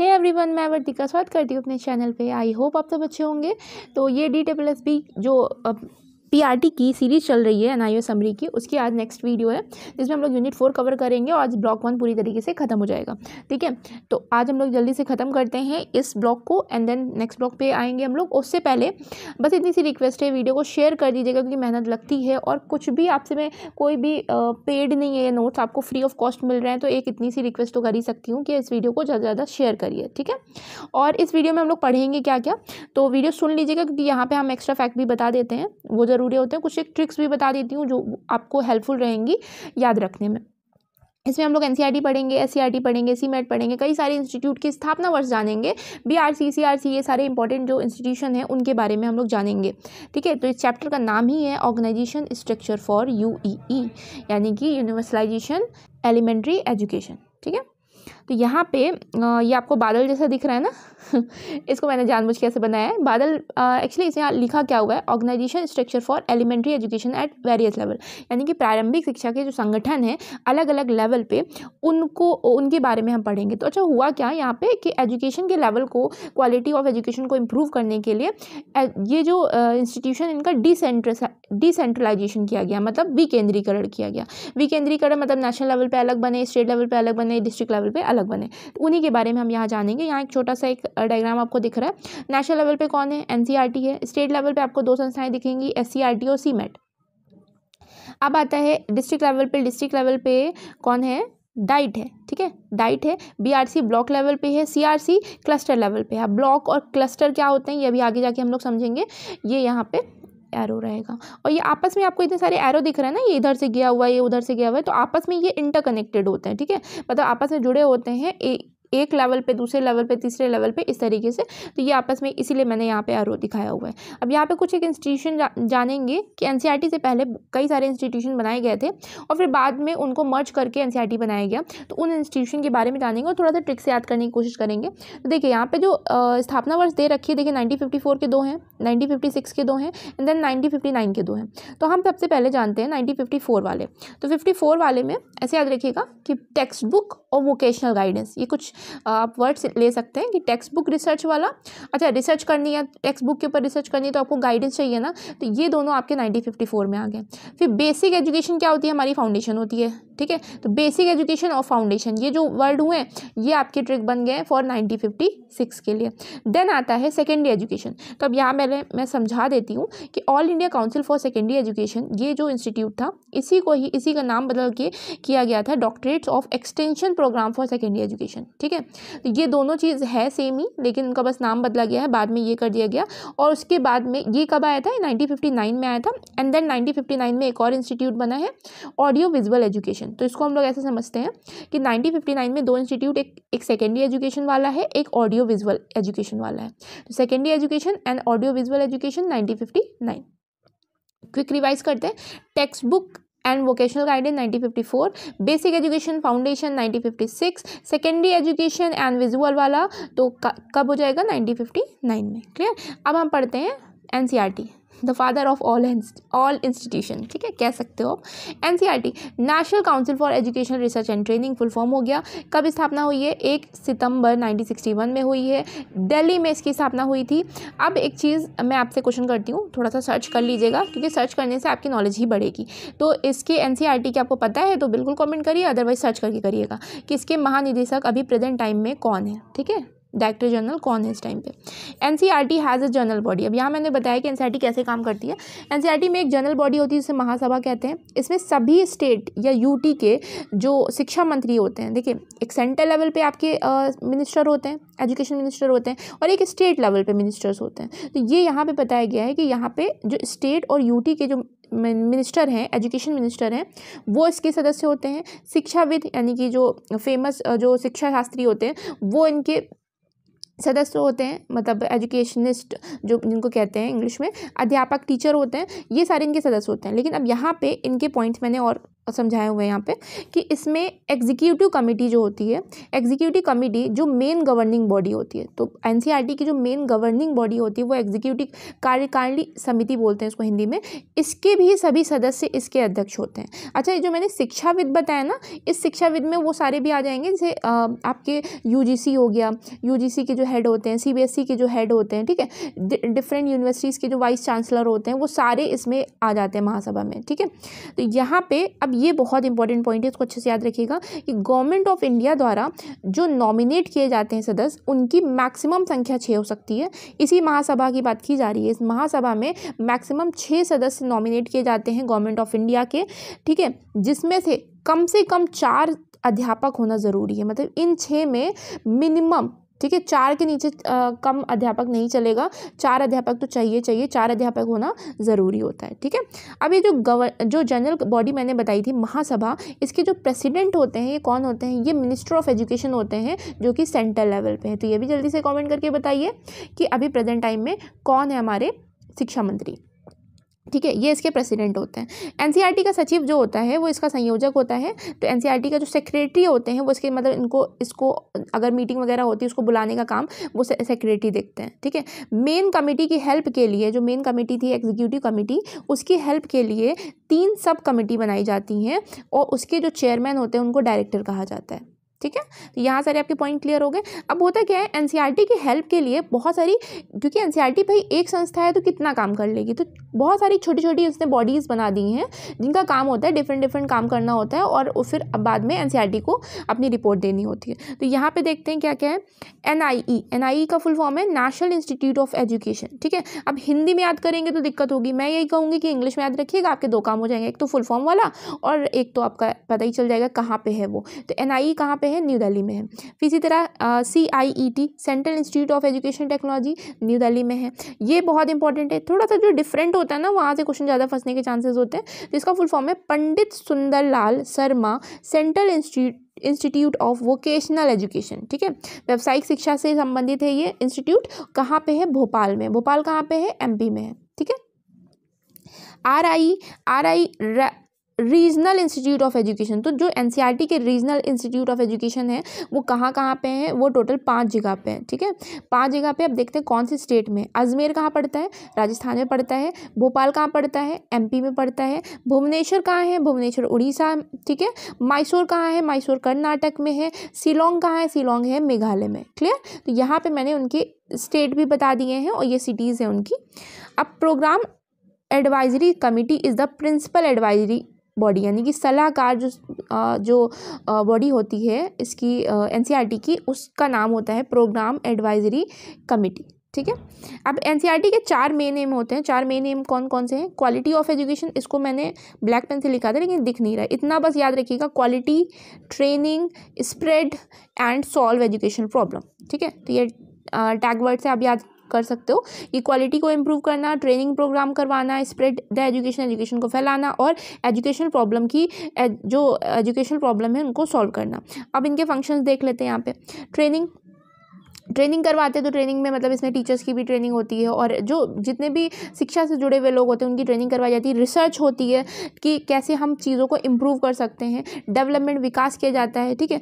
है every everyone मैं वर्तिका स्वागत करती हूँ अपने चैनल पे आई होप आप सब अच्छे होंगे तो ये डी टेबल एस बी जो पीआरटी की सीरीज़ चल रही है एनआईओ समरी की उसकी आज नेक्स्ट वीडियो है जिसमें हम लोग यूनिट फोर कवर करेंगे और आज ब्लॉक वन पूरी तरीके से खत्म हो जाएगा ठीक है तो आज हम लोग जल्दी से ख़त्म करते हैं इस ब्लॉक को एंड देन नेक्स्ट ब्लॉक पे आएंगे हम लोग उससे पहले बस इतनी सी रिक्वेस्ट है वीडियो को शेयर कर दीजिएगा क्योंकि मेहनत लगती है और कुछ भी आपसे मैं कोई भी पेड नहीं है नोट्स आपको फ्री ऑफ कॉस्ट मिल रहे हैं तो एक इतनी सी रिक्वेस्ट तो कर ही सकती हूँ कि इस वीडियो को ज़्यादा से ज़्यादा शेयर करिए ठीक है और इस वीडियो में हम लोग पढ़ेंगे क्या क्या तो वीडियो सुन लीजिएगा क्योंकि यहाँ पर हम एक्स्ट्रा फैक्ट भी बता देते हैं वो ज़रूर ज़रूरी होते हैं कुछ एक ट्रिक्स भी बता देती हूँ जो आपको हेल्पफुल रहेंगी याद रखने में इसमें हम लोग एन e पढ़ेंगे एस e पढ़ेंगे सी e पढ़ेंगे कई सारे इंस्टीट्यूट के स्थापना वर्ष जानेंगे B R C C R C ये सारे इंपॉर्टेंट जो इंस्टीट्यूशन हैं उनके बारे में हम लोग जानेंगे ठीक है तो इस चैप्टर का नाम ही है organisation structure for U E यानी कि यूनिवर्सलाइजेशन एलिमेंट्री एजुकेशन ठीक है तो यहाँ पे ये आपको बादल जैसा दिख रहा है ना इसको मैंने जानबूझ के ऐसे बनाया है बादल एक्चुअली इसे यहाँ लिखा क्या हुआ है organisation structure for elementary education at various level यानी कि प्रारंभिक शिक्षा के जो संगठन हैं अलग अलग लेवल पे उनको उनके बारे में हम पढ़ेंगे तो अच्छा हुआ क्या यहाँ पे कि एजुकेशन के लेवल को क्वालिटी ऑफ एजुकेशन को इम्प्रूव करने के लिए ये जो इंस्टीट्यूशन इनका डिसेंट्रलाइजेशन किया गया मतलब विकेंद्रीकरण किया गया विकेंद्रीकरण मतलब नेशनल लेवल पर अलग बने स्टेट लेवल पर अलग बने डिस्ट्रिक्ट लेवल पर अलग बने तो उन्हीं के बारे में हम यहाँ जानेंगे यहाँ एक छोटा सा एक डायग्राम आपको दिख रहा है नेशनल लेवल पर कौन है एन e है स्टेट लेवल पर आपको दो संस्थाएँ दिखेंगी एस e और सी e अब आता है डिस्ट्रिक्ट लेवल पे डिस्ट्रिक्ट लेवल पे कौन है डाइट है ठीक है डाइट है बीआरसी ब्लॉक लेवल पे है सीआरसी क्लस्टर लेवल पे है ब्लॉक और क्लस्टर क्या होते हैं ये अभी आगे जाके हम लोग समझेंगे ये यहाँ पे एरो रहेगा और ये आपस में आपको इतने सारे एरो दिख रहे हैं ना ये इधर से गया हुआ है ये उधर से गया हुआ है तो आपस में ये इंटरकनेक्टेड होते हैं ठीक है मतलब आपस में जुड़े होते हैं एक लेवल पे दूसरे लेवल पे तीसरे लेवल पे इस तरीके से तो ये आपस में इसीलिए मैंने यहाँ पे एरो दिखाया हुआ है अब यहाँ पे कुछ एक इंस्टीट्यूशन जा, जानेंगे कि एन से पहले कई सारे इंस्टीट्यूशन बनाए गए थे और फिर बाद में उनको मर्ज करके एन बनाया गया तो उन इंस्टीट्यूशन के बारे में जानेंगे और थोड़ा सा ट्रिक से याद करने की कोशिश करेंगे तो देखिए यहाँ पर जो स्थापना वर्ष दे रखी है देखिए नाइनटीन के दो हैं नाइनटीन के दो हैं एंड देन नाइनटीन के दो हैं तो हम सबसे पहले जानते हैं नाइनटीन वाले तो फिफ्टी वाले में ऐसे याद रखिएगा कि टेक्स्ट बुक और वोकेशनल गाइडेंस ये कुछ आप वर्ड्स ले सकते हैं कि टेक्स्ट बुक रिसर्च वाला अच्छा रिसर्च करनी है टेक्स्ट बुक के ऊपर रिसर्च करनी है तो आपको गाइडेंस चाहिए ना तो ये दोनों आपके नाइनटीन फिफ्टी फोर में आ गए फिर बेसिक एजुकेशन क्या होती है हमारी फाउंडेशन होती है ठीक है तो बेसिक एजुकेशन और फाउंडेशन ये जो वर्ड हुए हैं ये आपके ट्रिक बन गए हैं फॉर नाइनटीन फिफ्टी सिक्स के लिए देन आता है सेकेंडरी एजुकेशन तो अब यहाँ मैंने मैं समझा देती हूँ कि All India council for secondary education ये जो इंस्टीट्यूट था इसी को ही इसी का नाम बदल के किया गया था directorate of extension programme for secondary education ठीक है है तो ये दोनों चीज़ है सेम ही लेकिन उनका बस नाम बदला गया है बाद में ये कर दिया गया और उसके बाद में ये कब आया था नाइनटीन में आया था एंड देन नाइनटीन में एक और इंस्टीट्यूट बना है ऑडियो विजुअल एजुकेशन तो इसको हम लोग ऐसे समझते हैं कि नाइनटीन में दो इंस्टीट्यूट एक एक सेकेंडरी एजुकेशन वाला है एक ऑडियो विजुअल एजुकेशन वाला है तो secondary education and audio visual education nineteen quick revise करते हैं text book and vocational guidance 1954 basic education foundation 1956 secondary education and visual वाला तो कब हो जाएगा 1959 में क्लियर अब हम पढ़ते हैं N the father of all all institution ठीक है कह सकते हो आप N national council for education research and training full form हो गया कब स्थापना हुई है एक सितंबर 1961 में हुई है दिल्ली में इसकी स्थापना हुई थी अब एक चीज़ मैं आपसे क्वेश्चन करती हूँ थोड़ा सा सर्च कर लीजिएगा क्योंकि सर्च करने से आपकी नॉलेज ही बढ़ेगी तो इसके एन e की आपको पता है तो बिल्कुल कॉमेंट करिए अदरवाइज सर्च करके करिएगा कि इसके महानिदेशक अभी प्रेजेंट टाइम में कौन है ठीक है डायरेक्टर जनरल कौन है इस टाइम पे N C R T has a general body अब यहाँ मैंने बताया कि एन सी आर टी कैसे काम करती है एन सी आर टी में एक जनरल बॉडी होती है जिसे महासभा कहते हैं इसमें सभी स्टेट या यू टी के जो शिक्षा मंत्री होते हैं देखिए एक सेंट्रल लेवल पर आपके मिनिस्टर होते हैं एजुकेशन मिनिस्टर होते हैं और एक स्टेट लेवल पर मिनिस्टर्स होते हैं तो ये यहाँ पर बताया गया है कि यहाँ पर जो स्टेट और यू के जो मिनिस्टर हैं एजुकेशन मिनिस्टर हैं वो इसके सदस्य होते हैं शिक्षाविद यानी कि जो फेमस जो शिक्षा शास्त्री होते हैं वो इनके सदस्य होते हैं मतलब एजुकेशनिस्ट जो जिनको कहते हैं इंग्लिश में अध्यापक टीचर होते हैं ये सारे इनके सदस्य होते हैं लेकिन अब यहाँ पे इनके पॉइंट्स मैंने और समझाए हुए हैं यहाँ पे कि इसमें एग्जीक्यूटिव कमेटी जो होती है एग्जीक्यूटिव कमेटी जो मेन गवर्निंग बॉडी होती है तो एनसीईआरटी e की जो मेन गवर्निंग बॉडी होती है वो एग्जीक्यूटिव कार्यकारिणी समिति बोलते हैं इसको हिंदी में इसके भी सभी सदस्य इसके अध्यक्ष होते हैं अच्छा ये जो मैंने शिक्षाविद बताया ना इस शिक्षाविद में वो सारे भी आ जाएंगे जैसे आपके यू हो गया यू के जो हेड होते हैं सी e के जो हेड होते हैं ठीक है डिफरेंट यूनिवर्सिटीज़ के जो वाइस चांसलर होते हैं वो सारे इसमें आ जाते हैं महासभा में ठीक है तो यहाँ पर अब ये बहुत इंपॉर्टेंट पॉइंट है इसको अच्छे से याद रखिएगा कि गवर्नमेंट ऑफ इंडिया द्वारा जो नॉमिनेट किए जाते हैं सदस्य उनकी मैक्सिमम संख्या छः हो सकती है इसी महासभा की बात की जा रही है इस महासभा में मैक्सिमम छः सदस्य नॉमिनेट किए जाते हैं गवर्नमेंट ऑफ इंडिया के ठीक है जिसमें से कम से कम चार अध्यापक होना ज़रूरी है मतलब इन छः में मिनिमम ठीक है चार के नीचे आ, कम अध्यापक नहीं चलेगा चार अध्यापक तो चाहिए चाहिए चार अध्यापक होना ज़रूरी होता है ठीक है अब ये जो गव जो जनरल बॉडी मैंने बताई थी महासभा इसके जो प्रेसिडेंट होते हैं ये कौन होते हैं ये मिनिस्टर ऑफ एजुकेशन होते हैं जो कि सेंट्रल लेवल पर हैं तो ये भी जल्दी से कॉमेंट करके बताइए कि अभी प्रेजेंट टाइम में कौन है हमारे शिक्षा मंत्री ठीक है ये इसके प्रेसिडेंट होते हैं एनसीईआरटी e का सचिव जो होता है वो इसका संयोजक होता है तो एनसीईआरटी e का जो सेक्रेटरी होते हैं वो इसके मतलब इनको इसको अगर मीटिंग वगैरह होती है उसको बुलाने का काम वो सेक्रेटरी देखते हैं ठीक है मेन कमेटी की हेल्प के लिए जो मेन कमेटी थी एग्जीक्यूटिव कमेटी उसकी हेल्प के लिए तीन सब कमेटी बनाई जाती हैं और उसके जो चेयरमैन होते हैं उनको डायरेक्टर कहा जाता है ठीक है तो यहाँ सारे आपके पॉइंट क्लियर हो गए अब होता क्या है एन e की हेल्प के लिए बहुत सारी क्योंकि एन e भाई एक संस्था है तो कितना काम कर लेगी तो बहुत सारी छोटी छोटी उसने बॉडीज़ बना दी हैं जिनका काम होता है डिफरेंट डिफरेंट काम करना होता है और फिर अब बाद में एन e को अपनी रिपोर्ट देनी होती है तो यहाँ पर देखते हैं क्या क्या है एन आई का फुल फॉर्म है नेशनल इंस्टीट्यूट ऑफ एजुकेशन ठीक है अब हिंदी में याद करेंगे तो दिक्कत होगी मैं यही कहूँगी कि इंग्लिश में याद रखिएगा आपके दो काम हो जाएंगे एक तो फुल फॉर्म वाला और एक तो आपका पता ही चल जाएगा कहाँ पर है वो तो एन आई कहाँ पर हैं न्यू दिल्ली में है फिर इसी तरह C I E T central institute of education technology new Delhi में है ये बहुत इंपॉर्टेंट है थोड़ा सा जो डिफरेंट होता है ना वहाँ से क्वेश्चन ज़्यादा फंसने के चांसेज होते हैं तो इसका फुल फॉर्म है Pandit Sundarlal Sharma central institute institute of vocational education ठीक है व्यावसायिक शिक्षा से संबंधित है ये इंस्टीट्यूट कहाँ पे है भोपाल में भोपाल कहाँ पे है एमपी में है ठीक है R I R I regional institute of education तो जो एन e के रीजनल इंस्टीट्यूट ऑफ एजुकेशन है वो कहाँ कहाँ पे है वो टोटल पाँच जगह पे है ठीक है पाँच जगह पे अब देखते हैं कौन से स्टेट में अजमेर कहाँ पड़ता है राजस्थान में पड़ता है भोपाल कहाँ पड़ता है एमपी में पड़ता है भुवनेश्वर कहाँ है भुवनेश्वर उड़ीसा ठीक है मैसूर कहाँ है मैसूर कर्नाटक में है सिलोंग कहाँ है सिलोंग है मेघालय में क्लियर तो यहाँ पर मैंने उनके स्टेट भी बता दिए हैं और ये सिटीज़ हैं उनकी अब programme advisory committee is the principal advisory body यानी कि सलाहकार जो जो बॉडी होती है इसकी एन e की उसका नाम होता है प्रोग्राम एडवाइजरी कमेटी ठीक है अब एन e के चार मेन एम होते हैं चार मेन एम कौन कौन से हैं क्वालिटी ऑफ एजुकेशन इसको मैंने ब्लैक पेन से लिखा था लेकिन दिख नहीं रहा इतना बस याद रखिएगा quality training spread and solve education problem ठीक है तो ये टैगवर्ड से आप याद कर सकते हो ये क्वालिटी को इम्प्रूव करना ट्रेनिंग प्रोग्राम करवाना स्प्रेड द एजुकेशन एजुकेशन को फैलाना और एजुकेशन प्रॉब्लम की जो एजुकेशन प्रॉब्लम है उनको सॉल्व करना अब इनके फंक्शंस देख लेते हैं यहाँ पे ट्रेनिंग ट्रेनिंग करवाते हैं तो ट्रेनिंग में मतलब इसमें टीचर्स की भी ट्रेनिंग होती है और जो जितने भी शिक्षा से जुड़े हुए लोग होते हैं उनकी ट्रेनिंग करवाई जाती है रिसर्च होती है कि कैसे हम चीज़ों को इम्प्रूव कर सकते हैं डेवलपमेंट विकास किया जाता है ठीक है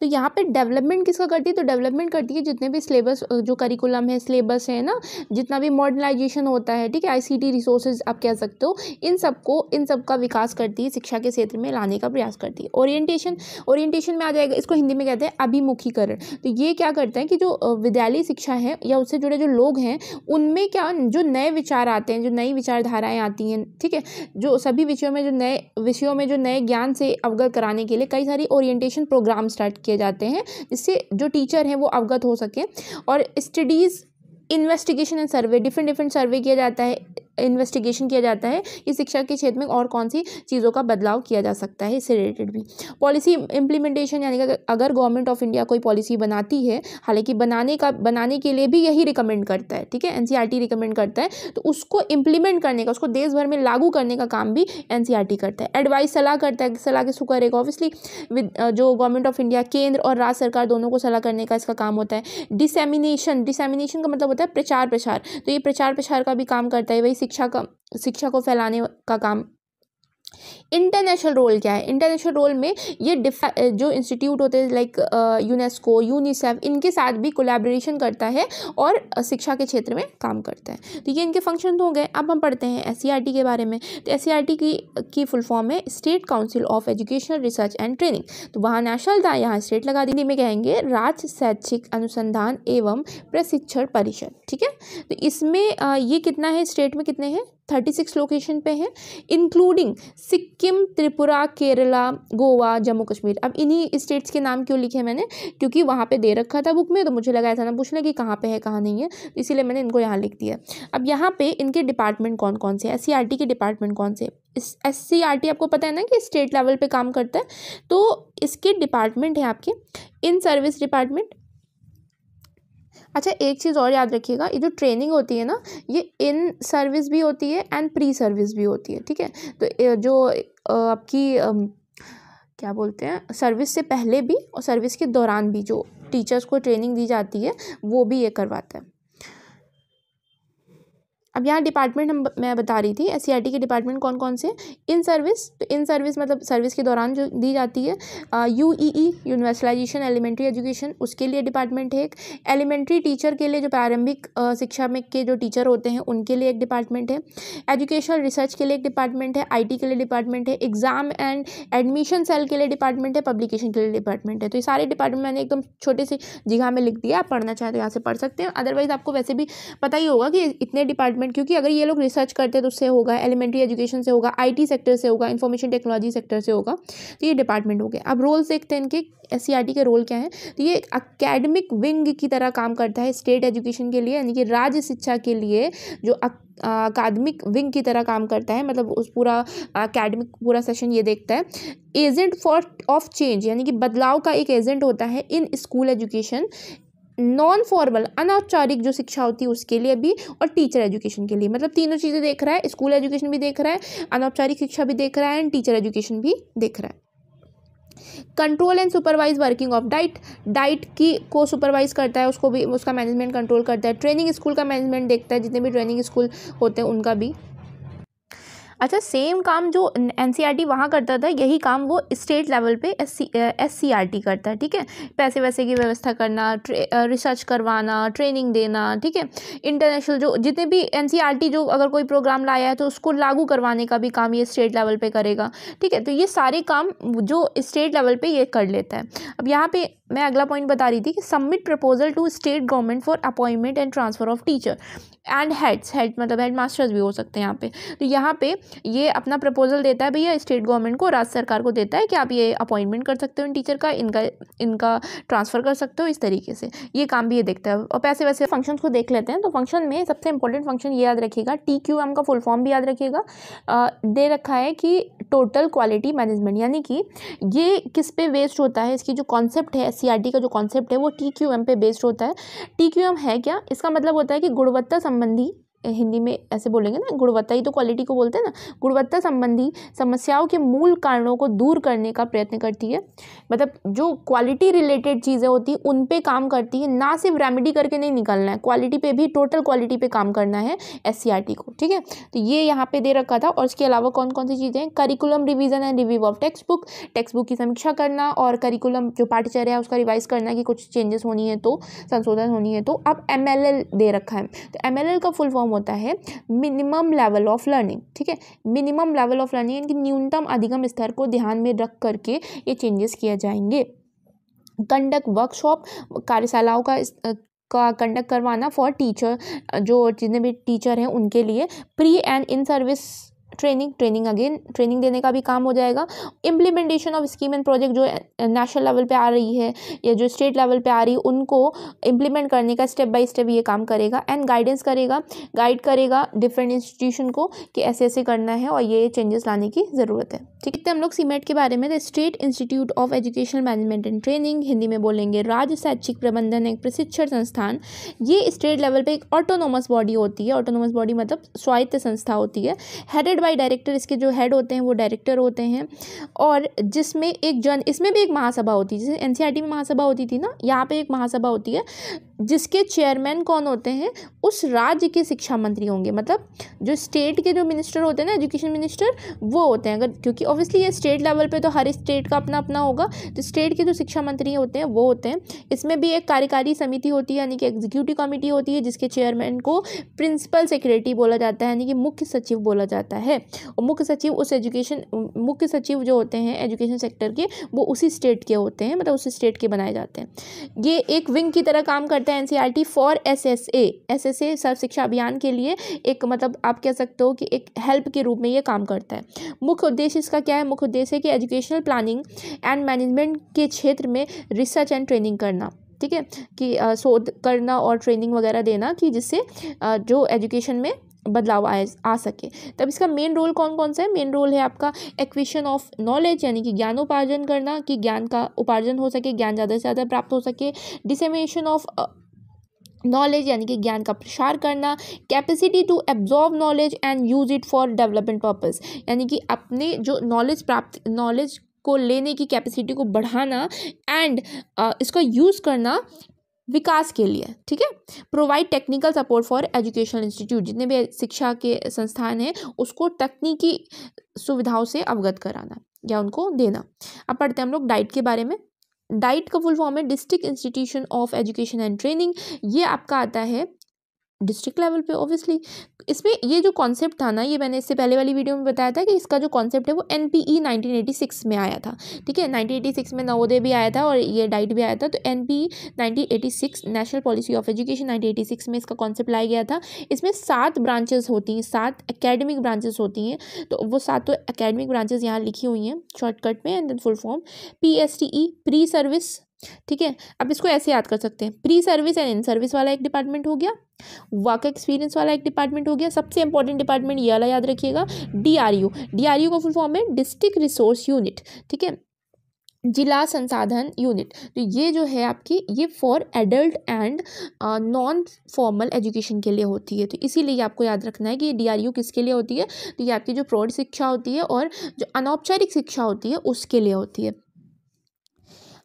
तो यहाँ पे डेवलपमेंट किसका करती है तो डेवलपमेंट करती है जितने भी सिलेबस जो करिकुलम है सिलेबस है ना जितना भी मॉडर्नाइजेशन होता है ठीक है आईसीटी रिसोर्सेज आप कह सकते हो इन सबको इन सब का विकास करती है शिक्षा के क्षेत्र में लाने का प्रयास करती है ओरिएंटेशन ओरिएंटेशन में आ जाएगा इसको हिंदी में कहते हैं अभिमुखीकरण तो ये क्या करते हैं कि जो विद्यालय शिक्षा है या उससे जुड़े जो लोग हैं उनमें क्या जो नए विचार आते हैं जो नई विचारधाराएँ आती हैं ठीक है जो सभी विषयों में जो नए विषयों में जो नए ज्ञान से अवगत कराने के लिए कई सारी ओरिएंटेशन प्रोग्राम स्टार्ट किए किए जाते हैं जिससे जो टीचर हैं वो अवगत हो सकें और studies investigation and survey different different survey किया जाता है इन्वेस्टिगेशन किया जाता है कि शिक्षा के क्षेत्र में और कौन सी चीज़ों का बदलाव किया जा सकता है इससे रिलेटेड भी पॉलिसी इम्प्लीमेंटेशन यानी कि अगर गवर्नमेंट ऑफ इंडिया कोई पॉलिसी बनाती है हालांकि बनाने का बनाने के लिए भी यही रिकमेंड करता है ठीक है एन रिकमेंड e करता है तो उसको इम्प्लीमेंट करने का उसको देश भर में लागू करने का काम भी एन e करता है एडवाइस सलाह करता है सलाह किसको करेगा ऑब्वियसली जो गवर्नमेंट ऑफ इंडिया केंद्र और राज्य सरकार दोनों को सलाह करने का इसका काम होता है डिसेमिनेशन डिसेमिनेशन का मतलब होता है प्रचार प्रसार तो ये प्रचार प्रसार का भी काम करता है वही शिक्षा का शिक्षा को फैलाने का काम इंटरनेशनल रोल क्या है इंटरनेशनल रोल में ये जो इंस्टीट्यूट होते हैं लाइक यूनेस्को यूनिसेफ इनके साथ भी कोलैबोरेशन करता है और शिक्षा के क्षेत्र में काम करता है तो ये इनके फंक्शन तो हो गए अब हम पढ़ते हैं एस e के बारे में तो एस e की की फुल फॉर्म है state council of educational research and training तो वहाँ नेशनल था यहाँ स्टेट लगा दी में कहेंगे राज्य शैक्षिक अनुसंधान एवं प्रशिक्षण परिषद ठीक है तो इसमें ये कितना है स्टेट में कितने हैं थर्टी सिक्स लोकेशन पे हैं इंक्लूडिंग सिक्किम त्रिपुरा केरला गोवा जम्मू कश्मीर अब इन्हीं स्टेट्स के नाम क्यों लिखे मैंने क्योंकि वहाँ पे दे रखा था बुक में तो मुझे लगा ऐसा ना पूछना कि कहाँ पे है कहाँ नहीं है तो इसीलिए मैंने इनको यहाँ लिख दिया अब यहाँ पे इनके डिपार्टमेंट कौन e कौन से एस के डिपार्टमेंट कौन से एस सी आर टी आपको पता है ना कि स्टेट लेवल पे काम करता है तो इसके डिपार्टमेंट हैं आपके इन सर्विस डिपार्टमेंट अच्छा एक चीज़ और याद रखिएगा ये जो ट्रेनिंग होती है ना ये इन सर्विस भी होती है एंड प्री सर्विस भी होती है ठीक है तो जो आपकी क्या बोलते हैं सर्विस से पहले भी और सर्विस के दौरान भी जो टीचर्स को ट्रेनिंग दी जाती है वो भी ये करवाता है अब यहाँ डिपार्टमेंट हम मैं बता रही थी एस e के डिपार्टमेंट कौन कौन से इन सर्विस तो इन सर्विस मतलब सर्विस के दौरान जो दी जाती है U E E universalisation elementary education उसके लिए डिपार्टमेंट है एक एलिमेंट्री टीचर के लिए जो प्रारंभिक शिक्षा में के जो टीचर होते हैं उनके लिए एक डिपार्टमेंट है एजुकेशनल रिसर्च के लिए एक डिपार्टमेंट है आई के लिए डिपार्टमेंट है एग्जाम एंड एडमिशन सेल के लिए डिपार्टमेंट है पब्लिकेशन के लिए डिपार्टमेंट है तो ये सारे डिपार्टमेंट मैंने एकदम छोटे से जगह में लिख दिया आप पढ़ना चाहें तो यहाँ से पढ़ सकते हैं अदरवाइज आपको वैसे भी पता ही होगा कि इतने डिपार्टमेंट डेवलपमेंट क्योंकि अगर ये लोग रिसर्च करते हैं तो उससे होगा एलिमेंट्री एजुकेशन से होगा आईटी सेक्टर से होगा इन्फॉर्मेशन टेक्नोलॉजी सेक्टर से होगा तो ये डिपार्टमेंट हो गया अब रोल्स देखते हैं इनके एस के रोल क्या है तो ये अकेडमिक विंग की तरह काम करता है स्टेट एजुकेशन के लिए यानी कि राज्य शिक्षा के लिए जो अकादमिक विंग की तरह काम करता है मतलब उस पूरा अकेडमिक पूरा सेशन ये देखता है एजेंट फॉर ऑफ चेंज यानी कि बदलाव का एक एजेंट होता है in school education non formal अनौपचारिक जो शिक्षा होती है उसके लिए भी और टीचर एजुकेशन के लिए मतलब तीनों चीज़ें देख रहा है स्कूल एजुकेशन भी देख रहा है अनौपचारिक शिक्षा भी देख रहा है एंड टीचर एजुकेशन भी देख रहा है control and supervise working of DIET DIET की को सुपरवाइज करता है उसको भी उसका मैनेजमेंट कंट्रोल करता है ट्रेनिंग स्कूल का मैनेजमेंट देखता है जितने भी ट्रेनिंग स्कूल होते हैं उनका भी अच्छा सेम काम जो एन सी e वहाँ करता था यही काम वो स्टेट लेवल पे एस सी uh, e करता है ठीक है पैसे वैसे की व्यवस्था करना रिसर्च uh, करवाना ट्रेनिंग देना ठीक है इंटरनेशनल जो जितने भी एन e जो अगर कोई प्रोग्राम लाया है तो उसको लागू करवाने का भी काम ये स्टेट लेवल पर करेगा ठीक है तो ये सारे काम जो स्टेट लेवल पर ये कर लेता है अब यहाँ पर मैं अगला पॉइंट बता रही थी कि submit proposal to state government for appointment and transfer of teacher and heads head मतलब हेड मास्टर्स भी हो सकते हैं यहाँ पे तो यहाँ पे ये अपना प्रपोजल देता है भैया स्टेट गवर्नमेंट को राज्य सरकार को देता है कि आप ये अपॉइंटमेंट कर सकते हो इन टीचर का इनका इनका ट्रांसफ़र कर सकते हो इस तरीके से ये काम भी ये देखता है और पैसे वैसे फंक्शन को देख लेते हैं तो फंक्शन में सबसे इंपॉर्टेंट फंक्शन ये याद रखिएगा टी क्यू एम का फुल फॉर्म भी याद रखिएगा दे रखा है कि टोटल क्वालिटी मैनेजमेंट यानी कि ये किस पे वेस्ट होता है इसकी जो कॉन्सेप्ट है एस का जो कॉन्सेप्ट है वो टी पे बेस्ड होता है टी है क्या इसका मतलब होता है कि गुणवत्ता संबंधी हिंदी में ऐसे बोलेंगे ना गुणवत्ता ही तो क्वालिटी को बोलते हैं ना गुणवत्ता संबंधी समस्याओं के मूल कारणों को दूर करने का प्रयत्न करती है मतलब जो क्वालिटी रिलेटेड चीज़ें होती हैं उन पे काम करती है ना सिर्फ रेमेडी करके नहीं निकलना है क्वालिटी पे भी टोटल क्वालिटी पे काम करना है एस e को ठीक है तो ये यहाँ पर दे रखा था और इसके अलावा कौन कौन सी चीज़ें curriculum revision and review of text book text book की समीक्षा करना और करिकुलम जो पाठ्यचर्य है उसका रिवाइज करना कि कुछ चेंजेस होनी है तो संशोधन होनी है तो अब एम दे रखा है तो एम का फुल फॉर्म होता है मिनिमम लेवल ऑफ लर्निंग ठीक है मिनिमम लेवल ऑफ लर्निंग यानी कि न्यूनतम अधिगम स्तर को ध्यान में रख करके ये चेंजेस किए जाएंगे कंडक्ट वर्कशॉप कार्यशालाओं का का कंडक्ट करवाना फॉर टीचर जो जितने भी टीचर हैं उनके लिए pre and in service training training again training देने का भी काम हो जाएगा implementation of scheme and project जो नेशनल लेवल पे आ रही है या जो स्टेट लेवल पे आ रही है उनको इम्प्लीमेंट करने का स्टेप बाय स्टेप ये काम करेगा एंड गाइडेंस करेगा गाइड करेगा डिफरेंट इंस्टीट्यूशन को कि ऐसे ऐसे करना है और ये चेंजेस लाने की ज़रूरत है ठीक है तो हम लोग सीमेंट e के बारे में state institute of education management and training Hindi में बोलेंगे राज्य शैक्षिक प्रबंधन एक प्रशिक्षण संस्थान ये स्टेट लेवल पर एक ऑटोनोमस बॉडी होती है ऑटोनोमस बॉडी मतलब स्वायत्त संस्था होती है हेडेड बाई डायरेक्टर इसके जो हेड होते हैं वो डायरेक्टर होते हैं और जिसमें एक जन इसमें भी एक महासभा होती है जैसे एन e में महासभा होती थी ना यहाँ पर एक महासभा होती है जिसके चेयरमैन कौन होते हैं उस राज्य के शिक्षा मंत्री होंगे मतलब जो स्टेट के जो मिनिस्टर होते हैं ना एजुकेशन मिनिस्टर वो होते हैं अगर क्योंकि ऑब्वियसली ये स्टेट लेवल पे तो हर स्टेट का अपना अपना होगा तो स्टेट के जो शिक्षा मंत्री होते हैं वो होते हैं इसमें भी एक कार्यकारी समिति होती है यानी कि एग्जीक्यूटिव कमेटी होती है जिसके चेयरमैन को प्रिंसिपल सेक्रेटरी बोला जाता है यानी कि मुख्य सचिव बोला जाता है और मुख्य सचिव उस एजुकेशन मुख्य सचिव जो होते हैं एजुकेशन सेक्टर के वो उसी स्टेट के होते हैं मतलब उसी स्टेट के बनाए जाते हैं ये एक विंग की तरह काम करते हैं है N for S S A S S A Sarva Shiksha Abhiyan के लिए एक मतलब आप कह सकते हो कि एक हेल्प के रूप में ये काम करता है मुख्य उद्देश्य इसका क्या है मुख्य उद्देश्य है कि एजुकेशनल प्लानिंग एंड मैनेजमेंट के क्षेत्र में रिसर्च एंड ट्रेनिंग करना ठीक है कि शोध करना और ट्रेनिंग वगैरह देना कि जिससे जो एजुकेशन में बदलाव आए आ सके तब इसका मेन रोल कौन कौन सा है मेन रोल है आपका एक्विशन ऑफ नॉलेज यानी कि ज्ञानोपार्जन करना कि ज्ञान का उपार्जन हो सके ज्ञान ज़्यादा से ज़्यादा प्राप्त हो सके डिसेमिनेशन ऑफ नॉलेज यानी कि ज्ञान का प्रसार करना capacity to absorb knowledge and use it for development purpose यानी कि अपने जो नॉलेज प्राप्त नॉलेज को लेने की कैपेसिटी को बढ़ाना एंड uh, इसका यूज़ करना विकास के लिए ठीक है provide technical support for educational institute जितने भी शिक्षा के संस्थान हैं उसको तकनीकी सुविधाओं से अवगत कराना या उनको देना अब पढ़ते हैं हम लोग डाइट के बारे में डाइट का फुल फॉर्म है district institution of education and training ये आपका आता है डिस्ट्रिक्ट लेवल पे ऑब्वियसली इसमें ये जो कॉन्सेप्ट था ना ये मैंने इससे पहले वाली वीडियो में बताया था कि इसका जो कॉन्सेप्ट है वो N P E nineteen eighty six में आया था ठीक है नाइनटीन एटी सिक्स में नवोदय भी आया था और ये डाइट भी आया था तो N P E nineteen eighty six national policy of education nineteen eighty six में इसका कॉन्सेप्ट लाया गया था इसमें सात ब्रांचेस होती हैं सात अकेडमिक ब्रांचेस होती हैं तो वो सातों अकेडमिक ब्रांचेस यहाँ लिखी हुई हैं शॉर्टकट में and then full form P S T E pre service ठीक है अब इसको ऐसे याद कर सकते हैं pre service and in service वाला एक डिपार्टमेंट हो गया वर्क एक्सपीरियंस वाला एक डिपार्टमेंट हो गया सबसे इंपॉर्टेंट डिपार्टमेंट ये वाला याद रखिएगा डीआरयू डीआरयू का फुल फॉर्म है डिस्ट्रिक्ट रिसोर्स यूनिट ठीक है जिला संसाधन यूनिट तो ये जो है आपकी ये for adult and non formal education के लिए होती है तो इसीलिए आपको याद रखना है कि ये डीआरयू किसके लिए होती है तो ये आपकी जो प्रौढ़ शिक्षा होती है और जो अनौपचारिक शिक्षा होती है उसके लिए होती है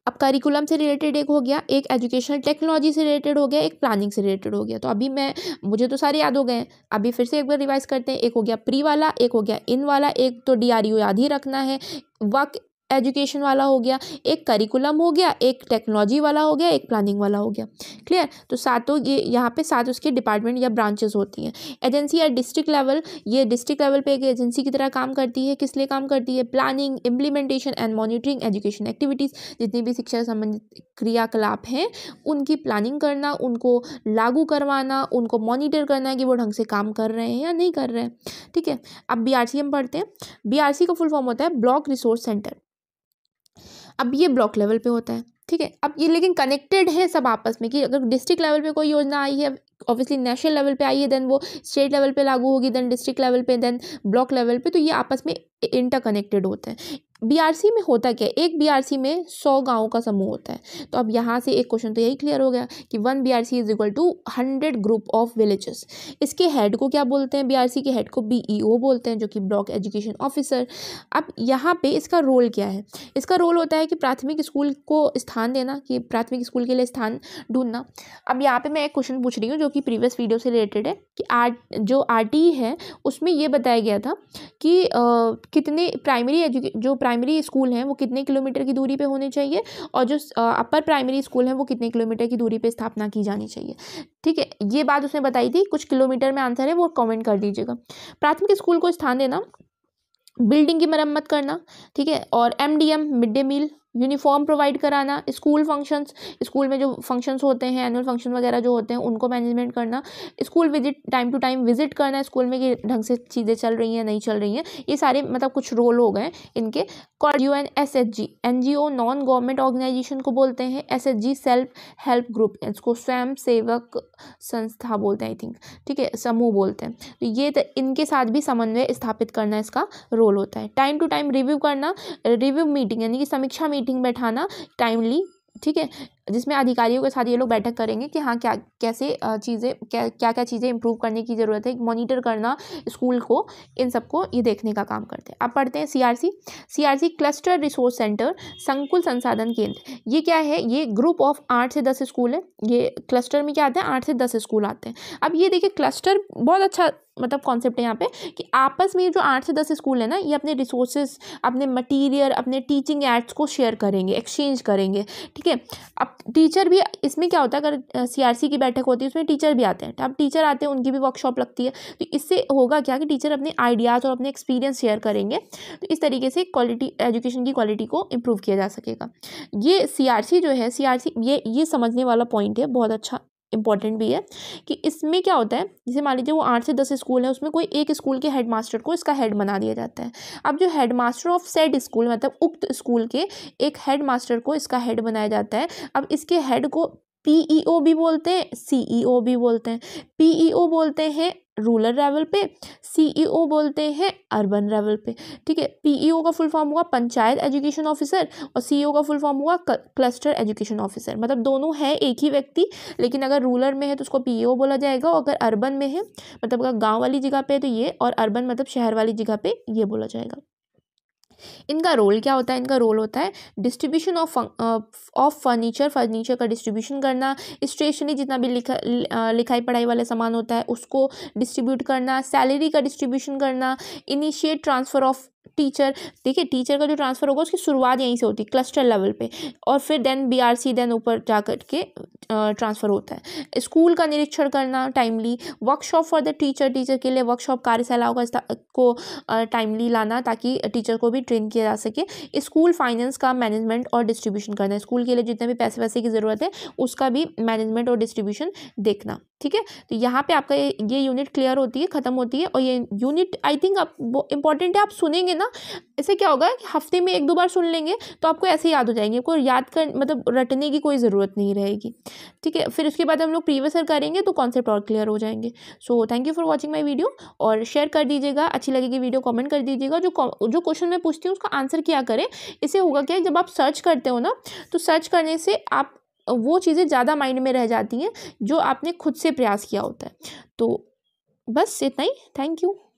अब करिकुलम से रिलेटेड एक हो गया एक एजुकेशनल टेक्नोलॉजी से रिलेटेड हो गया एक प्लानिंग से रिलेटेड हो गया तो अभी मैं मुझे तो सारे याद हो गए अभी फिर से एक बार रिवाइज करते हैं एक हो गया प्री वाला एक हो गया इन वाला एक तो डी याद ही रखना है वक़ एजुकेशन वाला हो गया एक करिकुलम हो गया एक टेक्नोलॉजी वाला हो गया एक प्लानिंग वाला हो गया क्लियर तो सातों ये यहाँ पे सात उसके डिपार्टमेंट या ब्रांचेस होती हैं एजेंसी या डिस्ट्रिक्ट लेवल ये डिस्ट्रिक्ट लेवल पे एक एजेंसी की तरह काम करती है किस लिए काम करती है planning implementation and monitoring education activities जितनी भी शिक्षा संबंधित क्रियाकलाप हैं उनकी प्लानिंग करना उनको लागू करवाना उनको मॉनिटर करना कि वो ढंग से काम कर रहे हैं या नहीं कर रहे हैं ठीक है अब बी हम पढ़ते हैं बी का फुल फॉर्म होता है ब्लॉक रिसोर्स सेंटर अब ये ब्लॉक लेवल पे होता है ठीक है अब ये लेकिन कनेक्टेड है सब आपस में कि अगर डिस्ट्रिक्ट लेवल पे कोई योजना आई है ऑब्वियसली नेशनल लेवल पे आई है देन वो स्टेट लेवल पे लागू होगी देन डिस्ट्रिक्ट लेवल पे देन ब्लॉक लेवल पे तो ये आपस में इंटर कनेक्टेड होते हैं बीआरसी में होता क्या है एक बीआरसी में सौ गाँव का समूह होता है तो अब यहाँ से एक क्वेश्चन तो यही क्लियर हो गया कि one BRC is equal to hundred group of villages इसके हेड को क्या बोलते हैं बीआरसी के हेड को बीईओ e बोलते हैं जो कि ब्लॉक एजुकेशन ऑफिसर अब यहाँ पे इसका रोल क्या है इसका रोल होता है कि प्राथमिक स्कूल को स्थान देना कि प्राथमिक स्कूल के लिए स्थान ढूंढना अब यहाँ पर मैं एक क्वेश्चन पूछ रही हूँ जो कि प्रीवियस वीडियो से रिलेटेड है कि आर जो आर e है उसमें यह बताया गया था कि कितने प्राइमरी एजुके जो प्राइमरी स्कूल हैं वो कितने किलोमीटर की दूरी पर होने चाहिए और जो अपर प्राइमरी स्कूल हैं वो कितने किलोमीटर की दूरी पर स्थापना की जानी चाहिए ठीक है ये बात उसने बताई थी कुछ किलोमीटर में आंसर है वो कॉमेंट कर दीजिएगा प्राथमिक स्कूल को स्थान देना बिल्डिंग की मरम्मत करना ठीक है और M D M mid day meal uniform provide कराना स्कूल फंक्शंस स्कूल में जो फंक्शंस होते हैं एनुअल फंक्शन वगैरह जो होते हैं उनको मैनेजमेंट करना school visit time to time visit करना स्कूल में कि ढंग से चीज़ें चल रही हैं नहीं चल रही हैं ये सारे मतलब कुछ रोल हो गए इनके U N S H G N G O non government organisation को बोलते हैं S H G self help group इसको स्वयं सेवक संस्था बोलते हैं आई थिंक ठीक है समूह बोलते हैं तो ये तो इनके साथ भी समन्वय स्थापित करना इसका रोल होता है टाइम टू टाइम रिव्यू करना रिव्यू मीटिंग यानी कि समीक्षा मीटिंग मीटिंग बैठाना टाइमली ठीक है जिसमें अधिकारियों के साथ ये लोग बैठक करेंगे कि हाँ क्या कैसे चीज़ें क्या क्या क्या चीज़ें इंप्रूव करने की ज़रूरत है मॉनिटर करना स्कूल को इन सबको ये देखने का काम करते हैं अब पढ़ते हैं R C cluster resource centre संकुल संसाधन केंद्र ये क्या है ये ग्रुप ऑफ आठ से दस स्कूल है ये क्लस्टर में क्या आते हैं आठ से दस स्कूल आते हैं अब ये देखिए क्लस्टर बहुत अच्छा मतलब कॉन्सेप्ट है यहाँ पे कि आपस में जो आठ से दस स्कूल है ना ये अपने रिसोर्सेज अपने मटेरियल अपने टीचिंग एड्स को शेयर करेंगे एक्सचेंज करेंगे ठीक है अब टीचर भी इसमें क्या होता है अगर सीआरसी की बैठक होती है उसमें टीचर भी आते हैं तो अब टीचर आते हैं उनकी भी वर्कशॉप लगती है तो इससे होगा क्या कि टीचर अपने आइडियाज़ और अपने एक्सपीरियंस शेयर करेंगे तो इस तरीके से क्वालिटी एजुकेशन की क्वालिटी को इम्प्रूव किया जा सकेगा ये सी जो है सी ये ये समझने वाला पॉइंट है बहुत अच्छा इंपॉर्टेंट भी है कि इसमें क्या होता है जैसे मान लीजिए वो आठ से दस स्कूल है उसमें कोई एक स्कूल के हेडमास्टर को इसका हेड बना दिया जाता है अब जो हेडमास्टर ऑफ सेड स्कूल मतलब उक्त स्कूल के एक हेडमास्टर को इसका हेड बनाया जाता है अब इसके हेड को पीईओ e भी बोलते हैं सीईओ e भी बोलते हैं पीईओ e बोलते हैं रूरल लेवल पे सीईओ e बोलते हैं अर्बन लेवल पे ठीक है पीईओ e का फुल फॉर्म हुआ पंचायत एजुकेशन ऑफिसर और सीईओ e का फुल फॉर्म हुआ क्लस्टर एजुकेशन ऑफिसर मतलब दोनों है एक ही व्यक्ति लेकिन अगर रूरल में है तो उसको पीईओ बोला जाएगा और अगर अर्बन में है मतलब अगर गाँव वाली जगह पर है तो ये और अर्बन मतलब शहर वाली जगह पर ये बोला जाएगा इनका रोल क्या होता है इनका रोल होता है distribution of of furniture furniture का डिस्ट्रीब्यूशन करना स्टेशनरी जितना भी लिखा लिखाई पढ़ाई वाला सामान होता है उसको डिस्ट्रीब्यूट करना सैलरी का डिस्ट्रीब्यूशन करना इनिशिएट ट्रांसफ़र ऑफ टीचर देखिए टीचर का जो ट्रांसफ़र होगा उसकी शुरुआत यहीं से होती है क्लस्टर लेवल पे और फिर देन बीआरसी देन ऊपर जा कर के ट्रांसफ़र होता है स्कूल का निरीक्षण करना timely workshop for the teacher teacher के लिए वर्कशॉप कार्यशालाओं का को टाइमली लाना ताकि टीचर को भी ट्रेन किया जा सके स्कूल फाइनेंस का मैनेजमेंट और डिस्ट्रीब्यूशन करना स्कूल के लिए जितने भी पैसे वैसे की ज़रूरत है उसका भी मैनेजमेंट और डिस्ट्रीब्यूशन देखना ठीक है तो यहाँ पे आपका ये यूनिट क्लियर होती है ख़त्म होती है और ये यूनिट आई थिंक आप वो इंपॉर्टेंट है आप सुनेंगे ना इसे क्या होगा कि हफ्ते में एक दो बार सुन लेंगे तो आपको ऐसे याद हो जाएंगे आपको याद कर मतलब रटने की कोई ज़रूरत नहीं रहेगी ठीक है फिर उसके बाद हम लोग प्रीवियस ईयर करेंगे तो कॉन्सेप्ट और क्लियर हो जाएंगे so thank you for watching my video और शेयर कर दीजिएगा अच्छी लगेगी वीडियो कॉमेंट कर दीजिएगा जो जो क्वेश्चन मैं पूछती हूँ उसका आंसर क्या करें इसे होगा क्या जब आप सर्च करते हो ना तो सर्च करने से आप वो चीज़ें ज़्यादा माइंड में रह जाती हैं जो आपने खुद से प्रयास किया होता है तो बस इतना ही थैंक यू